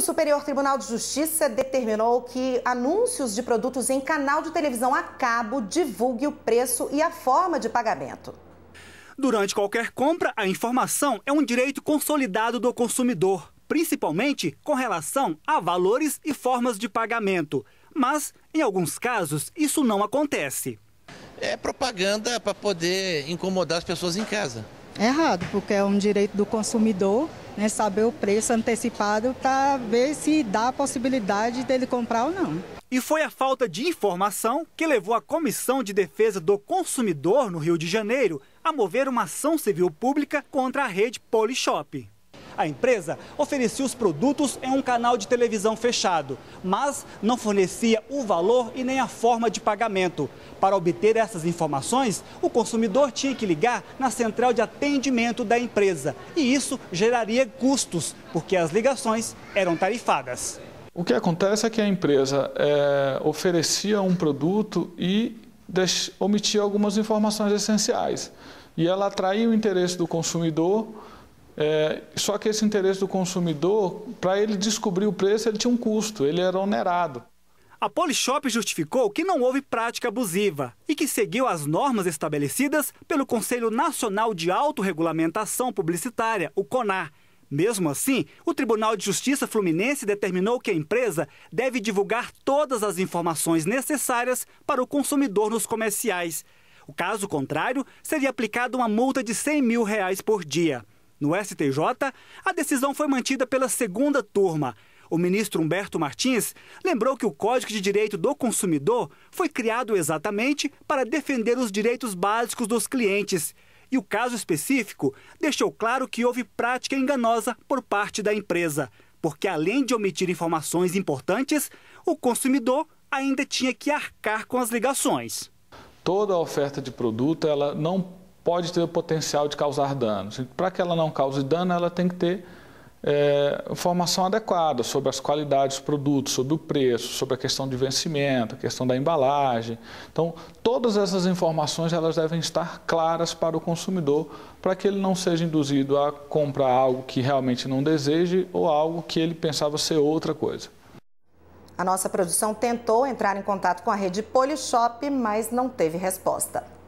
o Superior Tribunal de Justiça determinou que anúncios de produtos em canal de televisão a cabo divulgue o preço e a forma de pagamento. Durante qualquer compra, a informação é um direito consolidado do consumidor, principalmente com relação a valores e formas de pagamento. Mas, em alguns casos, isso não acontece. É propaganda para poder incomodar as pessoas em casa. É errado, porque é um direito do consumidor né, saber o preço antecipado para ver se dá a possibilidade dele comprar ou não. E foi a falta de informação que levou a Comissão de Defesa do Consumidor no Rio de Janeiro a mover uma ação civil pública contra a rede Polishop. A empresa oferecia os produtos em um canal de televisão fechado, mas não fornecia o valor e nem a forma de pagamento. Para obter essas informações, o consumidor tinha que ligar na central de atendimento da empresa. E isso geraria custos, porque as ligações eram tarifadas. O que acontece é que a empresa é, oferecia um produto e omitia algumas informações essenciais. E ela atraía o interesse do consumidor é, só que esse interesse do consumidor, para ele descobrir o preço, ele tinha um custo, ele era onerado. A Polishop justificou que não houve prática abusiva e que seguiu as normas estabelecidas pelo Conselho Nacional de Autorregulamentação Publicitária, o CONAR. Mesmo assim, o Tribunal de Justiça Fluminense determinou que a empresa deve divulgar todas as informações necessárias para o consumidor nos comerciais. O caso contrário, seria aplicada uma multa de 100 mil reais por dia. No STJ, a decisão foi mantida pela segunda turma. O ministro Humberto Martins lembrou que o Código de Direito do Consumidor foi criado exatamente para defender os direitos básicos dos clientes. E o caso específico deixou claro que houve prática enganosa por parte da empresa, porque além de omitir informações importantes, o consumidor ainda tinha que arcar com as ligações. Toda a oferta de produto ela não pode ter o potencial de causar danos. Para que ela não cause dano, ela tem que ter é, informação adequada sobre as qualidades dos produtos, sobre o preço, sobre a questão de vencimento, a questão da embalagem. Então, todas essas informações elas devem estar claras para o consumidor, para que ele não seja induzido a comprar algo que realmente não deseje ou algo que ele pensava ser outra coisa. A nossa produção tentou entrar em contato com a rede Polishop, mas não teve resposta.